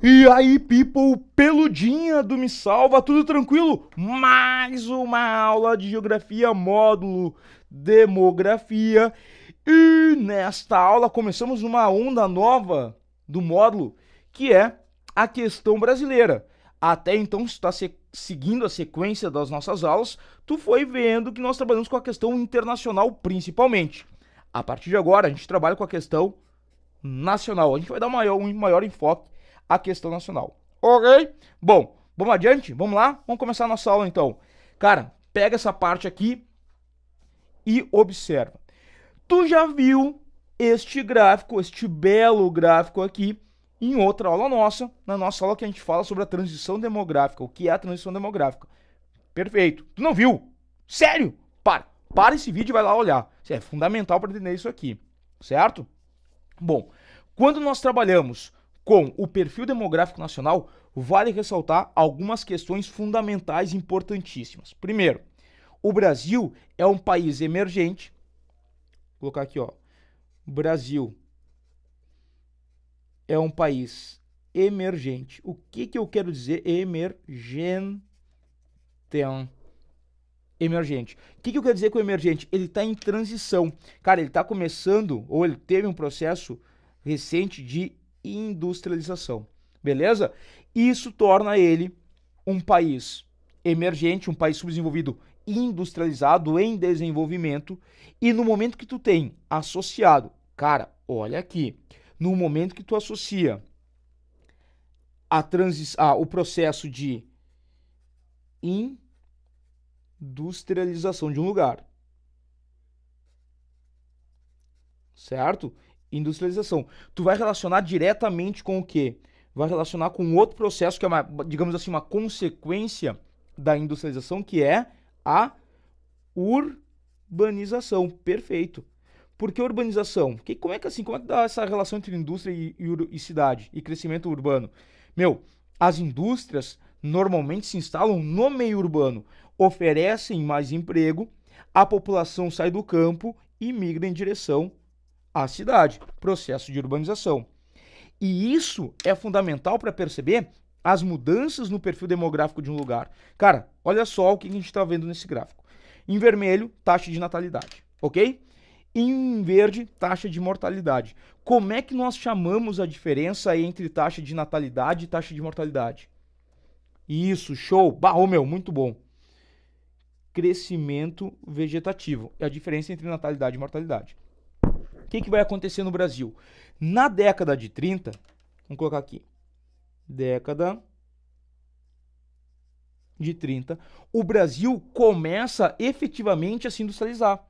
E aí, people, peludinha do Me Salva, tudo tranquilo? Mais uma aula de geografia, módulo demografia. E nesta aula começamos uma onda nova do módulo, que é a questão brasileira. Até então, se está se seguindo a sequência das nossas aulas, tu foi vendo que nós trabalhamos com a questão internacional principalmente. A partir de agora, a gente trabalha com a questão nacional. A gente vai dar maior, um maior enfoque a questão nacional. Ok? Bom, vamos adiante? Vamos lá? Vamos começar a nossa aula então. Cara, pega essa parte aqui e observa. Tu já viu este gráfico, este belo gráfico aqui, em outra aula nossa, na nossa aula que a gente fala sobre a transição demográfica, o que é a transição demográfica. Perfeito. Tu não viu? Sério? Para. Para esse vídeo e vai lá olhar. Isso é fundamental para entender isso aqui, certo? Bom, quando nós trabalhamos com o perfil demográfico nacional, vale ressaltar algumas questões fundamentais importantíssimas. Primeiro, o Brasil é um país emergente. Vou colocar aqui, ó. Brasil é um país emergente. O que, que eu quero dizer emergente? Emergente. O que, que eu quero dizer com emergente? Ele está em transição. Cara, ele está começando, ou ele teve um processo recente de industrialização. Beleza? Isso torna ele um país emergente, um país subdesenvolvido industrializado em desenvolvimento e no momento que tu tem associado, cara, olha aqui, no momento que tu associa a transi o processo de industrialização de um lugar, certo? industrialização. Tu vai relacionar diretamente com o quê? Vai relacionar com outro processo que é, uma, digamos assim, uma consequência da industrialização, que é a urbanização. Perfeito. Por que urbanização? Que, como é que assim, como é que dá essa relação entre indústria e, e, e cidade e crescimento urbano? Meu, as indústrias normalmente se instalam no meio urbano, oferecem mais emprego, a população sai do campo e migra em direção a cidade, processo de urbanização. E isso é fundamental para perceber as mudanças no perfil demográfico de um lugar. Cara, olha só o que a gente está vendo nesse gráfico. Em vermelho, taxa de natalidade, ok? Em verde, taxa de mortalidade. Como é que nós chamamos a diferença entre taxa de natalidade e taxa de mortalidade? Isso, show! Barro, meu, muito bom. Crescimento vegetativo. É a diferença entre natalidade e mortalidade que, que vai acontecer no Brasil? Na década de 30, vamos colocar aqui, década de 30, o Brasil começa efetivamente a se industrializar.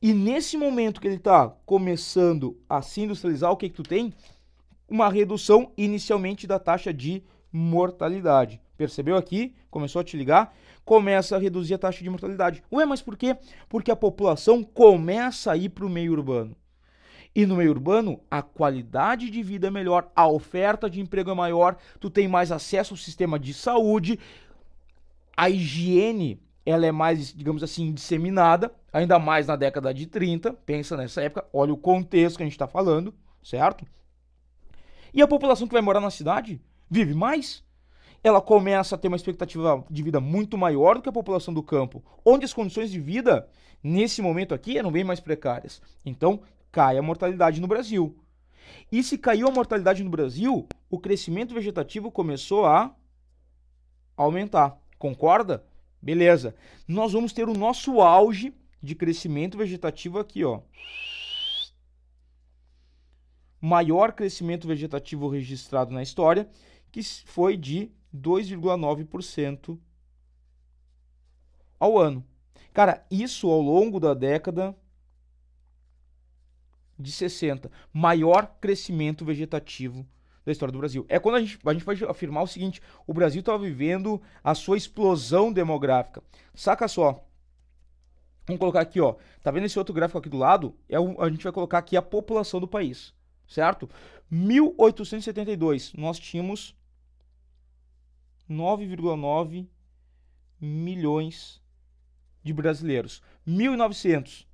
E nesse momento que ele está começando a se industrializar, o que, que tu tem? Uma redução inicialmente da taxa de mortalidade. Percebeu aqui? Começou a te ligar? Começa a reduzir a taxa de mortalidade. Ué, mas por quê? Porque a população começa a ir para o meio urbano. E no meio urbano, a qualidade de vida é melhor, a oferta de emprego é maior, tu tem mais acesso ao sistema de saúde, a higiene ela é mais, digamos assim, disseminada, ainda mais na década de 30, pensa nessa época, olha o contexto que a gente está falando, certo? E a população que vai morar na cidade vive mais. Ela começa a ter uma expectativa de vida muito maior do que a população do campo, onde as condições de vida, nesse momento aqui, eram bem mais precárias. Então, cai a mortalidade no Brasil. E se caiu a mortalidade no Brasil, o crescimento vegetativo começou a aumentar. Concorda? Beleza. Nós vamos ter o nosso auge de crescimento vegetativo aqui, ó. Maior crescimento vegetativo registrado na história, que foi de 2,9% ao ano. Cara, isso ao longo da década de 60, maior crescimento vegetativo da história do Brasil. É quando a gente, a gente pode afirmar o seguinte: o Brasil estava vivendo a sua explosão demográfica. Saca só. Vamos colocar aqui, ó. Tá vendo esse outro gráfico aqui do lado? É o, a gente vai colocar aqui a população do país, certo? 1872, nós tínhamos 9,9 milhões de brasileiros. 1900,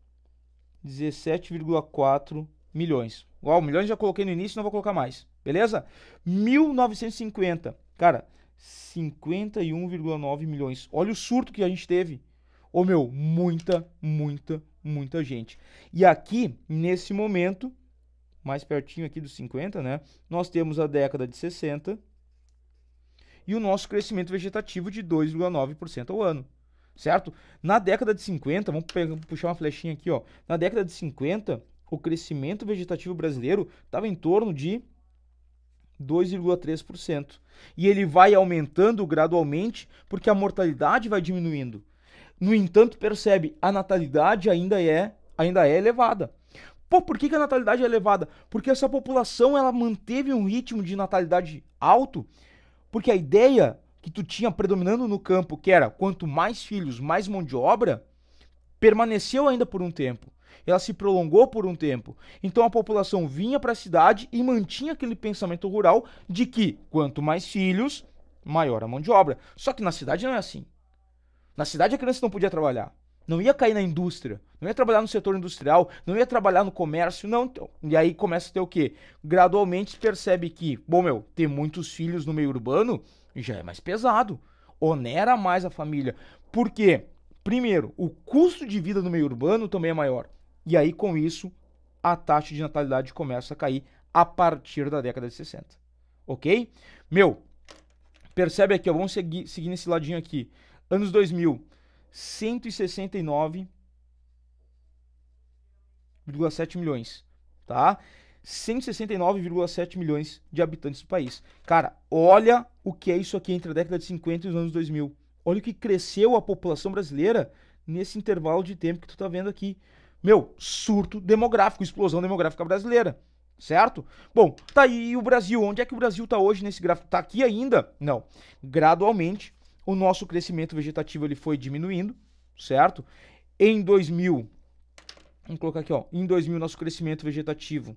17,4 milhões. Uau, milhões já coloquei no início, não vou colocar mais. Beleza? 1950. Cara, 51,9 milhões. Olha o surto que a gente teve. Ô oh, meu, muita, muita, muita gente. E aqui, nesse momento, mais pertinho aqui dos 50, né? Nós temos a década de 60 e o nosso crescimento vegetativo de 2,9% ao ano certo? Na década de 50, vamos puxar uma flechinha aqui, ó. Na década de 50, o crescimento vegetativo brasileiro estava em torno de 2,3%. E ele vai aumentando gradualmente porque a mortalidade vai diminuindo. No entanto, percebe, a natalidade ainda é, ainda é elevada. Pô, por que, que a natalidade é elevada? Porque essa população ela manteve um ritmo de natalidade alto, porque a ideia que tu tinha predominando no campo, que era quanto mais filhos, mais mão de obra, permaneceu ainda por um tempo. Ela se prolongou por um tempo. Então a população vinha para a cidade e mantinha aquele pensamento rural de que quanto mais filhos, maior a mão de obra. Só que na cidade não é assim. Na cidade a criança não podia trabalhar. Não ia cair na indústria, não ia trabalhar no setor industrial, não ia trabalhar no comércio, não. Então, e aí começa a ter o quê? Gradualmente percebe que, bom meu, ter muitos filhos no meio urbano já é mais pesado. Onera mais a família. Por quê? Primeiro, o custo de vida no meio urbano também é maior. E aí, com isso, a taxa de natalidade começa a cair a partir da década de 60. Ok? Meu, percebe aqui, ó, vamos seguir, seguir nesse ladinho aqui. Anos 2000, 169,7 milhões, tá? 169,7 milhões de habitantes do país. Cara, olha o que é isso aqui entre a década de 50 e os anos 2000. Olha o que cresceu a população brasileira nesse intervalo de tempo que tu tá vendo aqui. Meu, surto demográfico, explosão demográfica brasileira. Certo? Bom, tá aí o Brasil. Onde é que o Brasil tá hoje nesse gráfico? Tá aqui ainda? Não. Gradualmente, o nosso crescimento vegetativo ele foi diminuindo, certo? Em 2000, vamos colocar aqui, ó. Em 2000, nosso crescimento vegetativo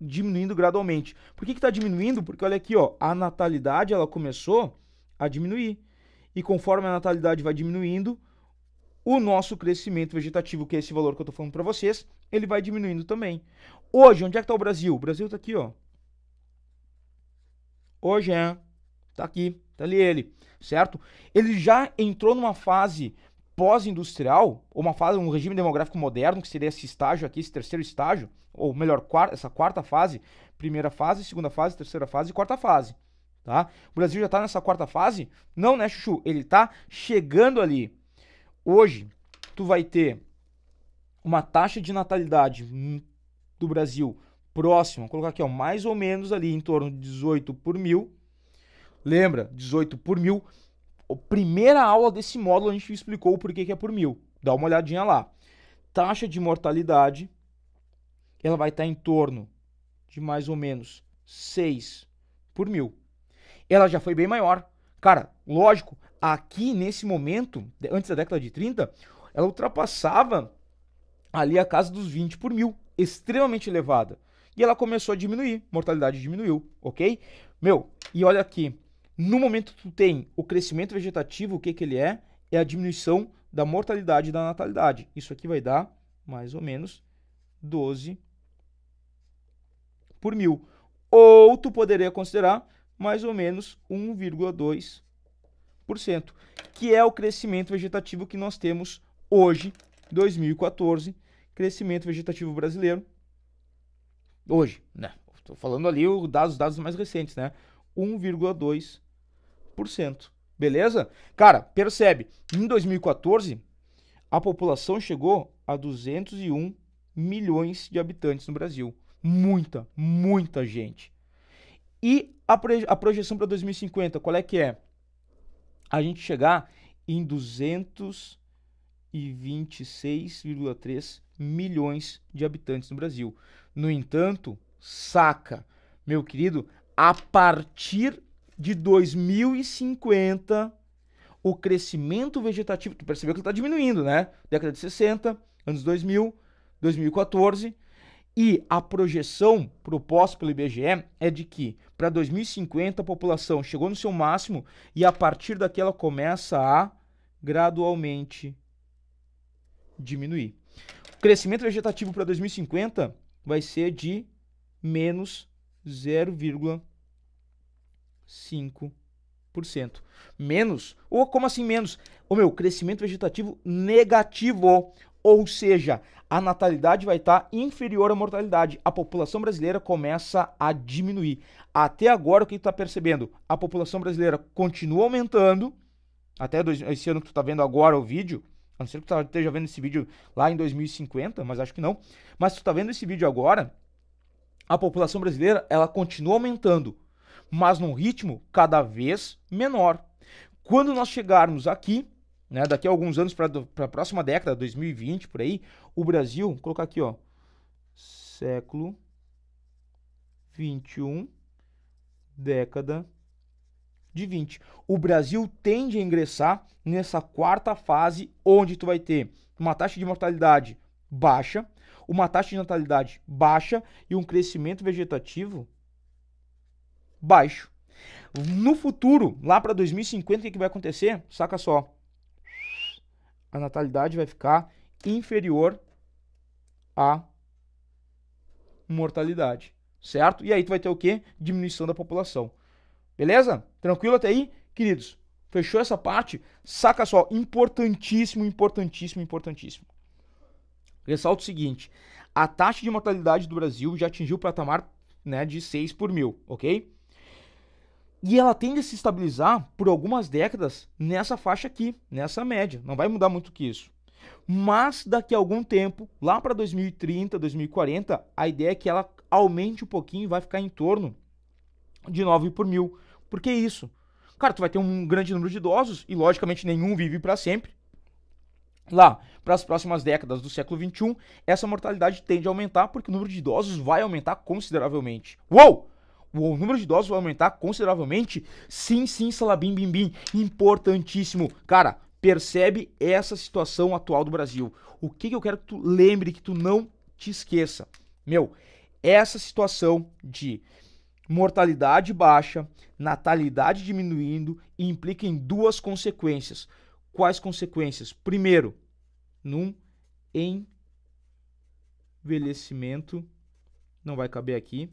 diminuindo gradualmente. Por que está diminuindo? Porque olha aqui, ó, a natalidade ela começou a diminuir. E conforme a natalidade vai diminuindo, o nosso crescimento vegetativo, que é esse valor que eu estou falando para vocês, ele vai diminuindo também. Hoje, onde é que está o Brasil? O Brasil está aqui, ó. Hoje é, está aqui, está ali ele, certo? Ele já entrou numa fase pós-industrial, ou uma fase, um regime demográfico moderno, que seria esse estágio aqui, esse terceiro estágio, ou melhor, quarta, essa quarta fase, primeira fase, segunda fase, terceira fase e quarta fase. Tá? O Brasil já está nessa quarta fase? Não, né, Chuchu? Ele está chegando ali. Hoje, tu vai ter uma taxa de natalidade do Brasil próxima, vou colocar aqui, ó, mais ou menos ali em torno de 18 por mil. Lembra, 18 por mil a primeira aula desse módulo a gente explicou o porquê que é por mil. Dá uma olhadinha lá. Taxa de mortalidade, ela vai estar tá em torno de mais ou menos 6 por mil. Ela já foi bem maior. Cara, lógico, aqui nesse momento, antes da década de 30, ela ultrapassava ali a casa dos 20 por mil, extremamente elevada. E ela começou a diminuir, mortalidade diminuiu, ok? Meu, e olha aqui, no momento tu tem o crescimento vegetativo, o que que ele é? É a diminuição da mortalidade e da natalidade. Isso aqui vai dar mais ou menos 12 por mil. Ou tu poderia considerar mais ou menos 1,2%, que é o crescimento vegetativo que nós temos hoje, 2014, crescimento vegetativo brasileiro. Hoje, né? Estou falando ali os dados, dados mais recentes, né? 1,2%. 4%. Beleza? Cara, percebe, em 2014, a população chegou a 201 milhões de habitantes no Brasil. Muita, muita gente. E a, a projeção para 2050, qual é que é? A gente chegar em 226,3 milhões de habitantes no Brasil. No entanto, saca, meu querido, a partir de 2050, o crescimento vegetativo, tu percebeu que ele está diminuindo, né? Década de 60, anos 2000, 2014, e a projeção proposta pelo IBGE é de que para 2050 a população chegou no seu máximo e a partir daqui ela começa a gradualmente diminuir. O crescimento vegetativo para 2050 vai ser de menos 0,1%. 5%. Menos? Ou como assim menos? O meu crescimento vegetativo negativo. Ou seja, a natalidade vai estar tá inferior à mortalidade. A população brasileira começa a diminuir. Até agora, o que tu está percebendo? A população brasileira continua aumentando. Até dois, esse ano que tu está vendo agora o vídeo. A não ser que tu tá, esteja vendo esse vídeo lá em 2050, mas acho que não. Mas tu está vendo esse vídeo agora, a população brasileira ela continua aumentando mas num ritmo cada vez menor. Quando nós chegarmos aqui, né, daqui a alguns anos, para a próxima década, 2020 por aí, o Brasil, vou colocar aqui, ó, século 21, década de 20. O Brasil tende a ingressar nessa quarta fase, onde tu vai ter uma taxa de mortalidade baixa, uma taxa de natalidade baixa e um crescimento vegetativo baixo. No futuro, lá para 2050, o que, que vai acontecer? Saca só. A natalidade vai ficar inferior à mortalidade, certo? E aí tu vai ter o quê? Diminuição da população. Beleza? Tranquilo até aí, queridos? Fechou essa parte? Saca só, importantíssimo, importantíssimo, importantíssimo. Ressalto o seguinte: a taxa de mortalidade do Brasil já atingiu o patamar né, de 6 por mil, ok? E ela tende a se estabilizar por algumas décadas nessa faixa aqui, nessa média. Não vai mudar muito que isso. Mas daqui a algum tempo, lá para 2030, 2040, a ideia é que ela aumente um pouquinho e vai ficar em torno de 9 por mil. Por que isso? Cara, tu vai ter um grande número de idosos e, logicamente, nenhum vive para sempre. Lá, para as próximas décadas do século XXI, essa mortalidade tende a aumentar porque o número de idosos vai aumentar consideravelmente. Uou! o número de doses vai aumentar consideravelmente? Sim, sim, salabim, bim, bim. Importantíssimo. Cara, percebe essa situação atual do Brasil. O que, que eu quero que tu lembre, que tu não te esqueça? Meu, essa situação de mortalidade baixa, natalidade diminuindo, implica em duas consequências. Quais consequências? Primeiro, num envelhecimento. Não vai caber aqui.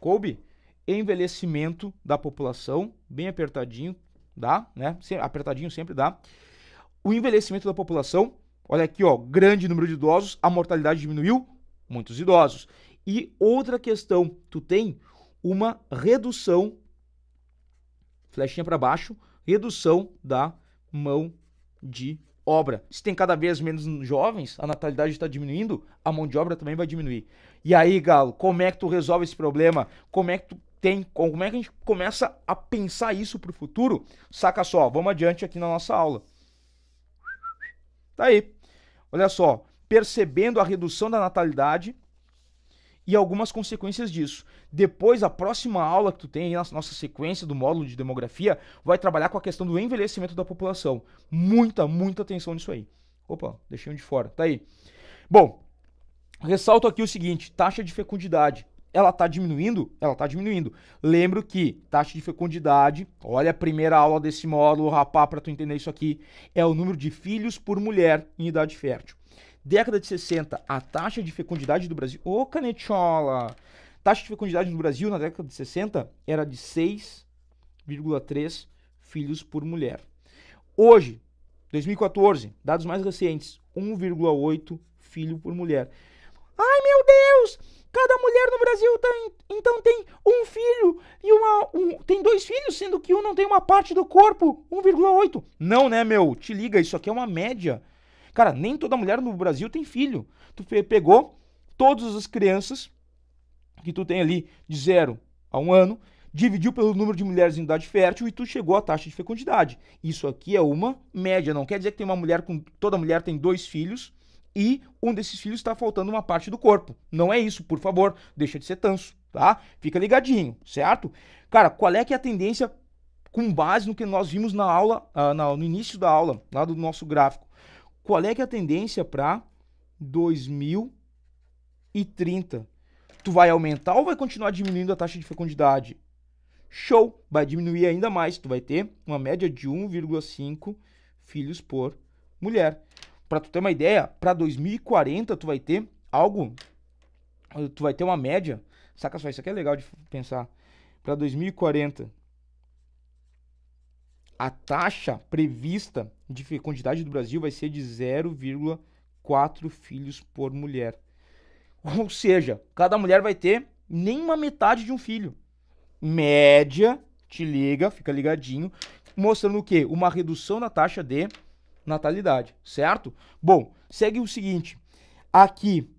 Coube? envelhecimento da população, bem apertadinho, dá, né? Apertadinho sempre dá. O envelhecimento da população, olha aqui, ó, grande número de idosos, a mortalidade diminuiu, muitos idosos. E outra questão, tu tem uma redução flechinha para baixo, redução da mão de obra. Se tem cada vez menos jovens, a natalidade está diminuindo, a mão de obra também vai diminuir. E aí, Galo, como é que tu resolve esse problema? Como é que tu tem, como é que a gente começa a pensar isso para o futuro? Saca só, vamos adiante aqui na nossa aula. Tá aí. Olha só, percebendo a redução da natalidade e algumas consequências disso. Depois, a próxima aula que tu tem aí na nossa sequência do módulo de demografia vai trabalhar com a questão do envelhecimento da população. Muita, muita atenção nisso aí. Opa, deixei um de fora. Tá aí. Bom, ressalto aqui o seguinte, taxa de fecundidade ela está diminuindo? Ela está diminuindo. Lembro que taxa de fecundidade, olha a primeira aula desse módulo, rapá, para tu entender isso aqui, é o número de filhos por mulher em idade fértil. Década de 60, a taxa de fecundidade do Brasil... Ô, canetola, Taxa de fecundidade no Brasil na década de 60 era de 6,3 filhos por mulher. Hoje, 2014, dados mais recentes, 1,8 filho por mulher. Ai, meu Deus! Cada mulher no Brasil tem, tá então tem um filho e uma. Um, tem dois filhos, sendo que um não tem uma parte do corpo. 1,8. Não, né, meu? Te liga, isso aqui é uma média. Cara, nem toda mulher no Brasil tem filho. Tu pegou todas as crianças que tu tem ali de 0 a 1 um ano, dividiu pelo número de mulheres em idade fértil e tu chegou à taxa de fecundidade. Isso aqui é uma média, não quer dizer que tem uma mulher com toda mulher tem dois filhos e um desses filhos está faltando uma parte do corpo. Não é isso, por favor, deixa de ser tanso, tá? Fica ligadinho, certo? Cara, qual é que é a tendência com base no que nós vimos na aula, uh, no início da aula, lá do nosso gráfico? Qual é que é a tendência para 2030? Tu vai aumentar ou vai continuar diminuindo a taxa de fecundidade? Show! Vai diminuir ainda mais, tu vai ter uma média de 1,5 filhos por mulher para tu ter uma ideia, para 2040 tu vai ter algo, tu vai ter uma média, saca só, isso aqui é legal de pensar. Para 2040, a taxa prevista de fecundidade do Brasil vai ser de 0,4 filhos por mulher. Ou seja, cada mulher vai ter nem uma metade de um filho. Média, te liga, fica ligadinho, mostrando o quê? Uma redução na taxa de natalidade, certo? Bom, segue o seguinte. Aqui,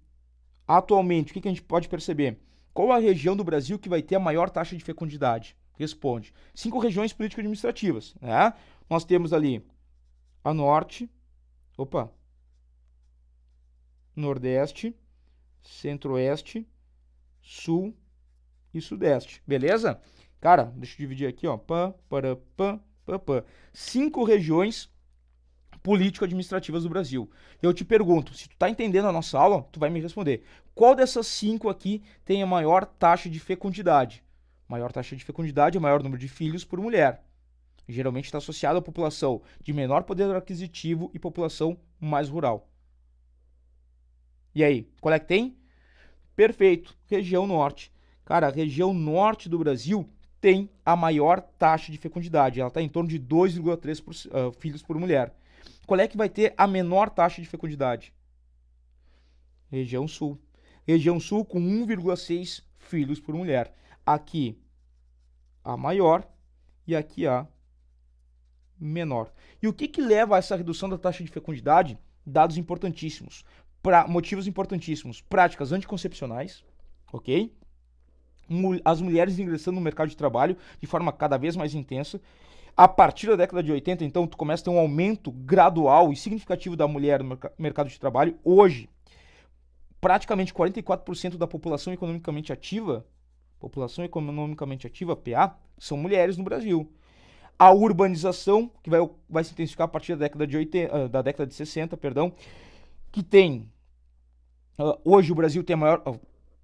atualmente, o que, que a gente pode perceber? Qual a região do Brasil que vai ter a maior taxa de fecundidade? Responde. Cinco regiões político-administrativas. Né? Nós temos ali a Norte, opa, Nordeste, Centro-Oeste, Sul e Sudeste. Beleza? Cara, deixa eu dividir aqui, ó. Pã, para, pã, pã, pã. Cinco regiões político-administrativas do Brasil. Então, eu te pergunto, se tu está entendendo a nossa aula, tu vai me responder. Qual dessas cinco aqui tem a maior taxa de fecundidade? Maior taxa de fecundidade é o maior número de filhos por mulher. Geralmente está associado à população de menor poder aquisitivo e população mais rural. E aí, qual é que tem? Perfeito, região norte. Cara, a região norte do Brasil tem a maior taxa de fecundidade. Ela está em torno de 2,3 uh, ah, filhos por mulher. Qual é que vai ter a menor taxa de fecundidade? Região Sul. Região Sul com 1,6 filhos por mulher. Aqui a maior e aqui a menor. E o que, que leva a essa redução da taxa de fecundidade? Dados importantíssimos. Pra, motivos importantíssimos. Práticas anticoncepcionais, ok? As mulheres ingressando no mercado de trabalho de forma cada vez mais intensa a partir da década de 80, então, tu começa a ter um aumento gradual e significativo da mulher no mercado de trabalho. Hoje, praticamente 44% da população economicamente ativa, população economicamente ativa, PA, são mulheres no Brasil. A urbanização, que vai, vai se intensificar a partir da década de, 80, ah, da década de 60, perdão, que tem. Ah, hoje o Brasil tem a maior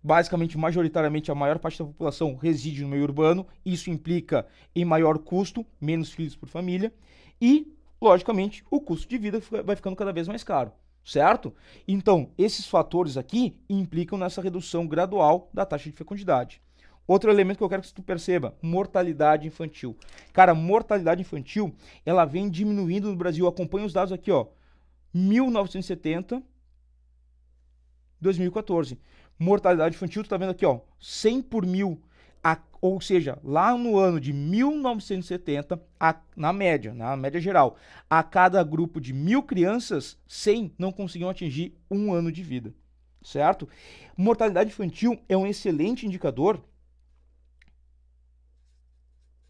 basicamente, majoritariamente, a maior parte da população reside no meio urbano. Isso implica em maior custo, menos filhos por família. E, logicamente, o custo de vida vai ficando cada vez mais caro, certo? Então, esses fatores aqui implicam nessa redução gradual da taxa de fecundidade. Outro elemento que eu quero que tu perceba, mortalidade infantil. Cara, mortalidade infantil, ela vem diminuindo no Brasil. Acompanha os dados aqui, ó. 1970, 2014 mortalidade infantil, tu tá vendo aqui, ó, 100 por mil. A, ou seja, lá no ano de 1970, a, na média, né, na média geral, a cada grupo de mil crianças, 100 não conseguiam atingir um ano de vida, certo? Mortalidade infantil é um excelente indicador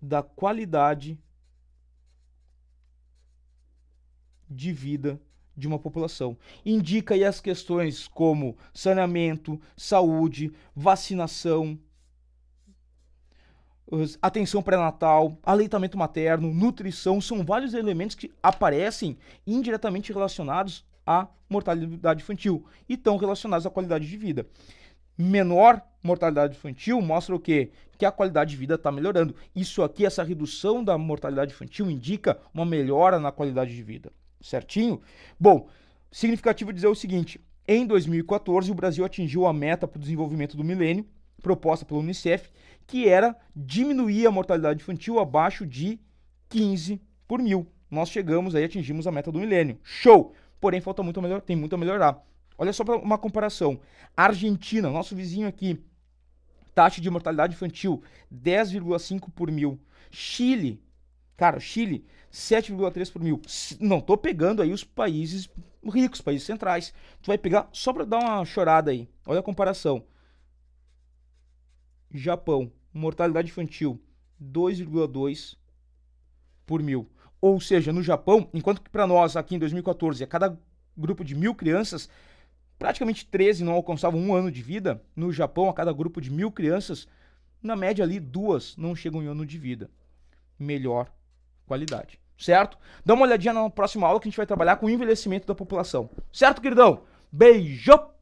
da qualidade de vida de uma população. Indica aí as questões como saneamento, saúde, vacinação, atenção pré-natal, aleitamento materno, nutrição, são vários elementos que aparecem indiretamente relacionados à mortalidade infantil e estão relacionados à qualidade de vida. Menor mortalidade infantil mostra o quê? Que a qualidade de vida está melhorando. Isso aqui, essa redução da mortalidade infantil, indica uma melhora na qualidade de vida certinho? Bom, significativo dizer o seguinte: em 2014, o Brasil atingiu a meta para o desenvolvimento do milênio, proposta pelo Unicef, que era diminuir a mortalidade infantil abaixo de 15 por mil. Nós chegamos aí, atingimos a meta do milênio. Show! Porém, falta muito melhor, tem muito a melhorar. Olha só para uma comparação. Argentina, nosso vizinho aqui, taxa de mortalidade infantil 10,5 por mil. Chile, Cara, Chile, 7,3 por mil. Não tô pegando aí os países ricos, países centrais. Tu vai pegar só para dar uma chorada aí. Olha a comparação. Japão, mortalidade infantil 2,2 por mil. Ou seja, no Japão, enquanto que para nós aqui em 2014 a cada grupo de mil crianças, praticamente 13 não alcançavam um ano de vida, no Japão a cada grupo de mil crianças, na média ali duas não chegam em um ano de vida. Melhor qualidade. Certo? Dá uma olhadinha na próxima aula que a gente vai trabalhar com o envelhecimento da população. Certo, queridão? Beijo!